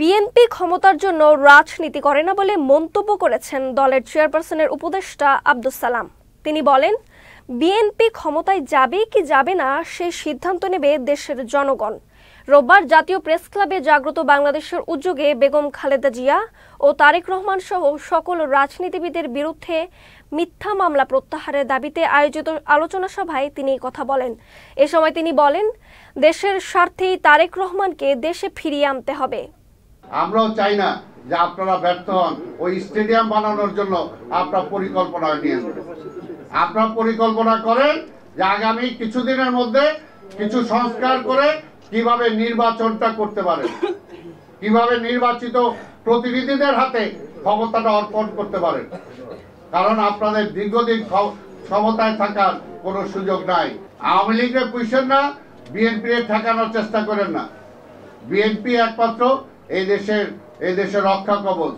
BNP ক্ষমতার জন্য রাজনীতি করে না বলে মন্তব্য করেছেন দলের চেয়ারপারসনের উপদেষ্টা আব্দুল সালাম তিনি বলেন বিএনপি ক্ষমতায় যাবে কি যাবে না সেই সিদ্ধান্ত নেবে দেশের জনগণ রোববার জাতীয় প্রেস ক্লাবে জাগ্রত বাংলাদেশের উদ্যোগে বেগম খালেদা জিয়া ও তারেক রহমান সহ সকল রাজনীতিবিদের বিরুদ্ধে মিথ্যা মামলা প্রত্যাহারের দাবিতে আয়োজিত আলোচনা সভায় তিনি কথা বলেন এ সময় তিনি বলেন দেশের স্বার্থেই তারেক রহমানকে দেশে ফিরিয়ে আনতে হবে আমরাও চাই না যে আপনারা ব্যর্থ হন ওই স্টেডিয়াম বানানোর জন্য আপনার পরিকল্পনা নিয়ে আপনার পরিকল্পনা করেন যে আগামী কিছুদিনের মধ্যে কিছু সংস্কার করে কিভাবে নির্বাচনটা করতে পারে কিভাবে নির্বাচিত প্রতিনিধিদের হাতে ক্ষমতাটা অর্পণ করতে পারে কারণ আপনাদের দীর্ঘদিন ক্ষমতায় থাকার কোনো সুযোগ নাই আওয়ামী লীগের পুষেন না বিএনপি এর ঠেকানোর চেষ্টা করেন না বিএনপি একমাত্র এই দেশের এই দেশের রক্ষা কবচ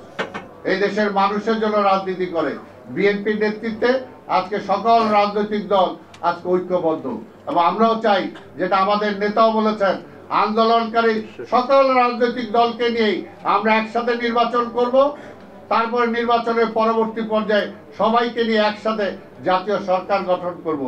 এই দেশের মানুষের জন্য রাজনীতি করে বিএনপির নেতৃত্বে আজকে সকল রাজনৈতিক দল আজকে ঐক্যবদ্ধ এবং আমরাও চাই যেটা আমাদের নেতাও বলেছেন আন্দোলনকারী সকল রাজনৈতিক দলকে নিয়েই আমরা একসাথে নির্বাচন করব তারপরে নির্বাচনের পরবর্তী পর্যায়ে সবাইকে নিয়ে একসাথে জাতীয় সরকার গঠন করব